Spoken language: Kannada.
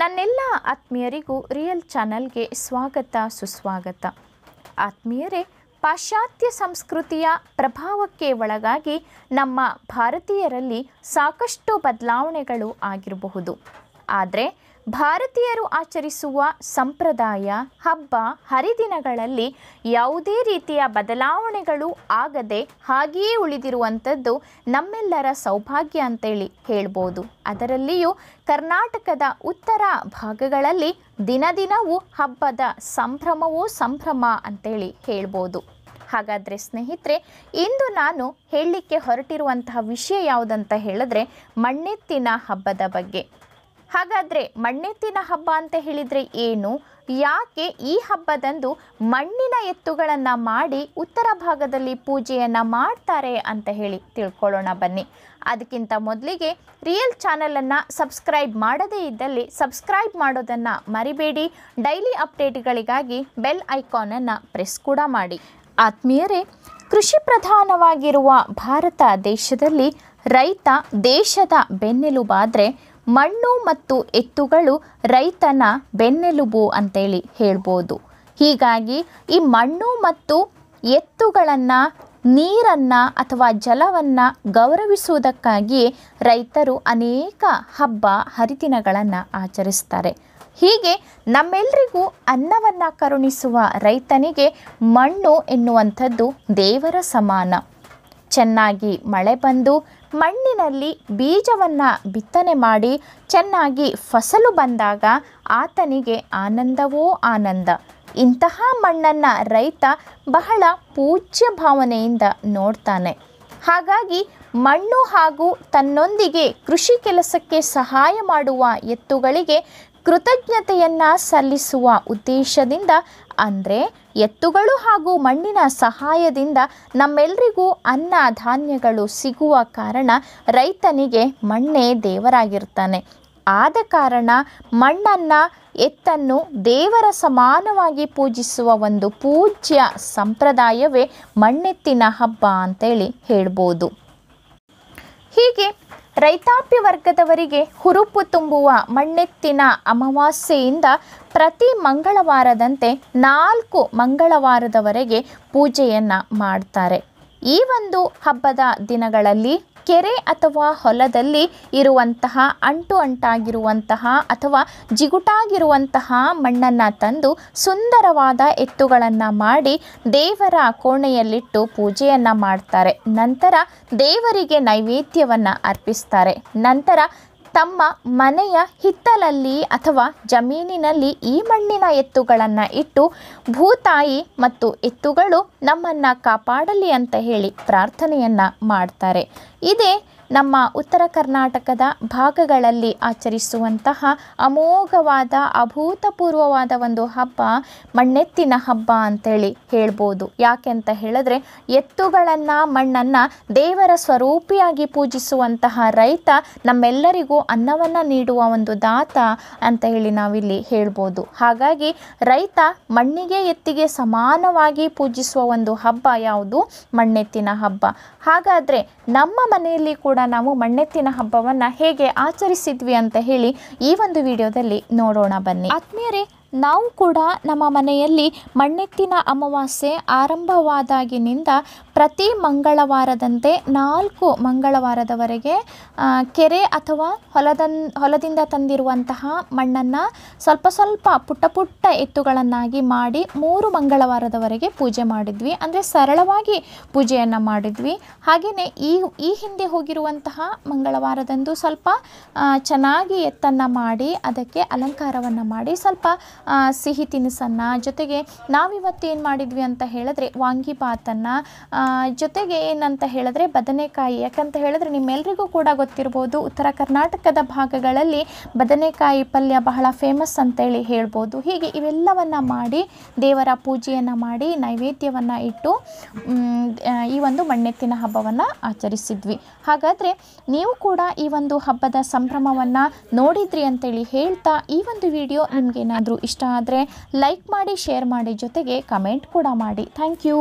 ನನ್ನೆಲ್ಲ ಆತ್ಮೀಯರಿಗೂ ರಿಯಲ್ ಚಾನಲ್ಗೆ ಸ್ವಾಗತ ಸುಸ್ವಾಗತ ಆತ್ಮೀಯರೇ ಪಾಶ್ಚಾತ್ಯ ಸಂಸ್ಕೃತಿಯ ಪ್ರಭಾವಕ್ಕೆ ಒಳಗಾಗಿ ನಮ್ಮ ಭಾರತೀಯರಲ್ಲಿ ಸಾಕಷ್ಟು ಬದಲಾವಣೆಗಳು ಆಗಿರಬಹುದು ಆದರೆ ಭಾರತೀಯರು ಆಚರಿಸುವ ಸಂಪ್ರದಾಯ ಹಬ್ಬ ಹರಿದಿನಗಳಲ್ಲಿ ಯಾವುದೇ ರೀತಿಯ ಬದಲಾವಣೆಗಳು ಆಗದೆ ಹಾಗೆಯೇ ಉಳಿದಿರುವಂಥದ್ದು ನಮ್ಮೆಲ್ಲರ ಸೌಭಾಗ್ಯ ಅಂತೇಳಿ ಹೇಳ್ಬೋದು ಅದರಲ್ಲಿಯೂ ಕರ್ನಾಟಕದ ಉತ್ತರ ಭಾಗಗಳಲ್ಲಿ ದಿನ ದಿನವೂ ಹಬ್ಬದ ಸಂಭ್ರಮವೂ ಸಂಭ್ರಮ ಅಂತೇಳಿ ಹೇಳ್ಬೋದು ಹಾಗಾದರೆ ಸ್ನೇಹಿತರೆ ಇಂದು ನಾನು ಹೇಳಲಿಕ್ಕೆ ಹೊರಟಿರುವಂತಹ ವಿಷಯ ಯಾವುದಂತ ಹೇಳಿದ್ರೆ ಮಣ್ಣೆತ್ತಿನ ಹಬ್ಬದ ಬಗ್ಗೆ ಹಾಗಾದರೆ ಮಣ್ಣೆತ್ತಿನ ಹಬ್ಬ ಅಂತ ಹೇಳಿದರೆ ಏನು ಯಾಕೆ ಈ ಹಬ್ಬದಂದು ಮಣ್ಣಿನ ಎತ್ತುಗಳನ್ನು ಮಾಡಿ ಉತ್ತರ ಭಾಗದಲ್ಲಿ ಪೂಜೆಯನ್ನು ಮಾಡ್ತಾರೆ ಅಂತ ಹೇಳಿ ತಿಳ್ಕೊಳ್ಳೋಣ ಬನ್ನಿ ಅದಕ್ಕಿಂತ ಮೊದಲಿಗೆ ರಿಯಲ್ ಚಾನಲನ್ನು ಸಬ್ಸ್ಕ್ರೈಬ್ ಮಾಡದೇ ಇದ್ದಲ್ಲಿ ಸಬ್ಸ್ಕ್ರೈಬ್ ಮಾಡೋದನ್ನು ಮರಿಬೇಡಿ ಡೈಲಿ ಅಪ್ಡೇಟ್ಗಳಿಗಾಗಿ ಬೆಲ್ ಐಕಾನನ್ನು ಪ್ರೆಸ್ ಕೂಡ ಮಾಡಿ ಆತ್ಮೀಯರೇ ಕೃಷಿ ಪ್ರಧಾನವಾಗಿರುವ ಭಾರತ ದೇಶದಲ್ಲಿ ರೈತ ದೇಶದ ಬೆನ್ನೆಲುಬಾದರೆ ಮಣ್ಣು ಮತ್ತು ಎತ್ತುಗಳು ರೈತನ ಬೆನ್ನೆಲುಬು ಅಂತೇಳಿ ಹೇಳ್ಬೋದು ಹೀಗಾಗಿ ಈ ಮಣ್ಣು ಮತ್ತು ಎತ್ತುಗಳನ್ನು ನೀರನ್ನು ಅಥವಾ ಜಲವನ್ನು ಗೌರವಿಸುವುದಕ್ಕಾಗಿ ರೈತರು ಅನೇಕ ಹಬ್ಬ ಹರಿದಿನಗಳನ್ನು ಆಚರಿಸ್ತಾರೆ ಹೀಗೆ ನಮ್ಮೆಲ್ಲರಿಗೂ ಅನ್ನವನ್ನು ಕರುಣಿಸುವ ರೈತನಿಗೆ ಮಣ್ಣು ಎನ್ನುವಂಥದ್ದು ದೇವರ ಸಮಾನ ಚೆನ್ನಾಗಿ ಮಳೆ ಬಂದು ಮಣ್ಣಿನಲ್ಲಿ ಬೀಜವನ್ನು ಬಿತ್ತನೆ ಮಾಡಿ ಚೆನ್ನಾಗಿ ಫಸಲು ಬಂದಾಗ ಆತನಿಗೆ ಆನಂದವೋ ಆನಂದ ಇಂತಹ ಮಣ್ಣನ್ನು ರೈತ ಬಹಳ ಪೂಜ್ಯ ಭಾವನೆಯಿಂದ ನೋಡ್ತಾನೆ ಹಾಗಾಗಿ ಮಣ್ಣು ಹಾಗೂ ತನ್ನೊಂದಿಗೆ ಕೃಷಿ ಕೆಲಸಕ್ಕೆ ಸಹಾಯ ಮಾಡುವ ಎತ್ತುಗಳಿಗೆ ಕೃತಜ್ಞತೆಯನ್ನು ಸಲ್ಲಿಸುವ ಉದ್ದೇಶದಿಂದ ಅಂದರೆ ಎತ್ತುಗಳು ಹಾಗೂ ಮಣ್ಣಿನ ಸಹಾಯದಿಂದ ನಮ್ಮೆಲ್ಲರಿಗೂ ಅನ್ನ ಧಾನ್ಯಗಳು ಸಿಗುವ ಕಾರಣ ರೈತನಿಗೆ ಮಣ್ಣೇ ದೇವರಾಗಿರ್ತಾನೆ ಆದ ಕಾರಣ ಮಣ್ಣನ್ನು ಎತ್ತನ್ನು ದೇವರ ಸಮಾನವಾಗಿ ಪೂಜಿಸುವ ಒಂದು ಪೂಜ್ಯ ಸಂಪ್ರದಾಯವೇ ಮಣ್ಣೆತ್ತಿನ ಹಬ್ಬ ಅಂತೇಳಿ ಹೇಳ್ಬೋದು ಹೀಗೆ ರೈತಾಪಿ ವರ್ಗದವರಿಗೆ ಹುರುಪು ತುಂಬುವ ಮಣ್ಣೆತ್ತಿನ ಅಮಾವಾಸ್ಯೆಯಿಂದ ಪ್ರತಿ ಮಂಗಳವಾರದಂತೆ ನಾಲ್ಕು ಮಂಗಳವಾರದವರೆಗೆ ಪೂಜೆಯನ್ನು ಮಾಡ್ತಾರೆ ಈ ಒಂದು ಹಬ್ಬದ ದಿನಗಳಲ್ಲಿ ಕೆರೆ ಅಥವಾ ಹೊಲದಲ್ಲಿ ಇರುವಂತಹ ಅಂಟು ಅಂಟಾಗಿರುವಂತಹ ಅಥವಾ ಜಿಗುಟಾಗಿರುವಂತಹ ಮಣ್ಣನ್ನು ತಂದು ಸುಂದರವಾದ ಎತ್ತುಗಳನ್ನು ಮಾಡಿ ದೇವರ ಕೋಣೆಯಲ್ಲಿಟ್ಟು ಪೂಜೆಯನ್ನು ಮಾಡ್ತಾರೆ ನಂತರ ದೇವರಿಗೆ ನೈವೇದ್ಯವನ್ನು ಅರ್ಪಿಸ್ತಾರೆ ನಂತರ ತಮ್ಮ ಮನೆಯ ಹಿತ್ತಲಲ್ಲಿ ಅಥವಾ ಜಮೀನಿನಲ್ಲಿ ಈ ಮಣ್ಣಿನ ಎತ್ತುಗಳನ್ನು ಇಟ್ಟು ಭೂತಾಯಿ ಮತ್ತು ಎತ್ತುಗಳು ನಮ್ಮನ್ನು ಕಾಪಾಡಲಿ ಅಂತ ಹೇಳಿ ಪ್ರಾರ್ಥನೆಯನ್ನು ಮಾಡ್ತಾರೆ ಇದೇ ನಮ್ಮ ಉತ್ತರ ಕರ್ನಾಟಕದ ಭಾಗಗಳಲ್ಲಿ ಆಚರಿಸುವಂತಹ ಅಮೋಘವಾದ ಅಭೂತಪೂರ್ವವಾದ ಒಂದು ಹಬ್ಬ ಮಣ್ಣೆತ್ತಿನ ಹಬ್ಬ ಅಂತೇಳಿ ಹೇಳ್ಬೋದು ಯಾಕೆ ಅಂತ ಹೇಳಿದ್ರೆ ಎತ್ತುಗಳನ್ನು ಮಣ್ಣನ್ನು ದೇವರ ಸ್ವರೂಪಿಯಾಗಿ ಪೂಜಿಸುವಂತಹ ರೈತ ನಮ್ಮೆಲ್ಲರಿಗೂ ಅನ್ನವನ್ನು ನೀಡುವ ಒಂದು ದಾತ ಅಂತ ಹೇಳಿ ನಾವಿಲ್ಲಿ ಹೇಳ್ಬೋದು ಹಾಗಾಗಿ ರೈತ ಮಣ್ಣಿಗೆ ಎತ್ತಿಗೆ ಸಮಾನವಾಗಿ ಪೂಜಿಸುವ ಒಂದು ಹಬ್ಬ ಯಾವುದು ಮಣ್ಣೆತ್ತಿನ ಹಬ್ಬ ಹಾಗಾದರೆ ನಮ್ಮ ಮನೆಯಲ್ಲಿ ಕೂಡ ಕೂಡ ನಾವು ಮಣ್ಣೆತ್ತಿನ ಹಬ್ಬವನ್ನು ಹೇಗೆ ಆಚರಿಸಿದ್ವಿ ಅಂತ ಹೇಳಿ ಈ ಒಂದು ವಿಡಿಯೋದಲ್ಲಿ ನೋಡೋಣ ಬನ್ನಿ ಆತ್ಮೀಯರೇ ನಾವು ಕೂಡ ನಮ್ಮ ಮನೆಯಲ್ಲಿ ಮಣ್ಣೆತ್ತಿನ ಅಮಾವಾಸ್ಯೆ ಆರಂಭವಾದಾಗಿನಿಂದ ಪ್ರತಿ ಮಂಗಳವಾರದಂತೆ ನಾಲ್ಕು ಮಂಗಳವಾರದವರೆಗೆ ಕೆರೆ ಅಥವಾ ಹೊಲದನ್ ಹೊಲದಿಂದ ತಂದಿರುವಂತಹ ಮಣ್ಣನ್ನು ಸ್ವಲ್ಪ ಸ್ವಲ್ಪ ಪುಟ್ಟ ಪುಟ್ಟ ಎತ್ತುಗಳನ್ನಾಗಿ ಮಾಡಿ ಮೂರು ಮಂಗಳವಾರದವರೆಗೆ ಪೂಜೆ ಮಾಡಿದ್ವಿ ಅಂದರೆ ಸರಳವಾಗಿ ಪೂಜೆಯನ್ನು ಮಾಡಿದ್ವಿ ಹಾಗೆಯೇ ಈ ಈ ಹಿಂದೆ ಹೋಗಿರುವಂತಹ ಮಂಗಳವಾರದಂದು ಸ್ವಲ್ಪ ಚೆನ್ನಾಗಿ ಎತ್ತನ್ನು ಮಾಡಿ ಅದಕ್ಕೆ ಅಲಂಕಾರವನ್ನು ಮಾಡಿ ಸ್ವಲ್ಪ ಸಿಹಿ ತಿನಿಸನ್ನು ಜೊತೆಗೆ ನಾವಿವತ್ತು ಏನು ಮಾಡಿದ್ವಿ ಅಂತ ಹೇಳಿದ್ರೆ ವಾಂಗಿಬಾತನ್ನು ಜೊತೆಗೆ ಏನಂತ ಹೇಳಿದ್ರೆ ಬದನೆಕಾಯಿ ಯಾಕಂತ ಹೇಳಿದ್ರೆ ನಿಮ್ಮೆಲ್ರಿಗೂ ಕೂಡ ಗೊತ್ತಿರ್ಬೋದು ಉತ್ತರ ಕರ್ನಾಟಕದ ಭಾಗಗಳಲ್ಲಿ ಬದನೆಕಾಯಿ ಪಲ್ಯ ಬಹಳ ಫೇಮಸ್ ಅಂತೇಳಿ ಹೇಳ್ಬೋದು ಹೀಗೆ ಇವೆಲ್ಲವನ್ನು ಮಾಡಿ ದೇವರ ಪೂಜೆಯನ್ನು ಮಾಡಿ ನೈವೇದ್ಯವನ್ನು ಇಟ್ಟು ಈ ಒಂದು ಮಣ್ಣೆತ್ತಿನ ಹಬ್ಬವನ್ನು ಆಚರಿಸಿದ್ವಿ ಹಾಗಾದರೆ ನೀವು ಕೂಡ ಈ ಒಂದು ಹಬ್ಬದ ಸಂಭ್ರಮವನ್ನು ನೋಡಿದ್ರಿ ಅಂತೇಳಿ ಹೇಳ್ತಾ ಈ ಒಂದು ವಿಡಿಯೋ ನಿಮಗೇನಾದರೂ ಇಷ್ಟ ಇಷ್ಟ ಆದರೆ ಲೈಕ್ ಮಾಡಿ ಶೇರ್ ಮಾಡಿ ಜೊತೆಗೆ ಕಮೆಂಟ್ ಕೂಡ ಮಾಡಿ ಥ್ಯಾಂಕ್ ಯು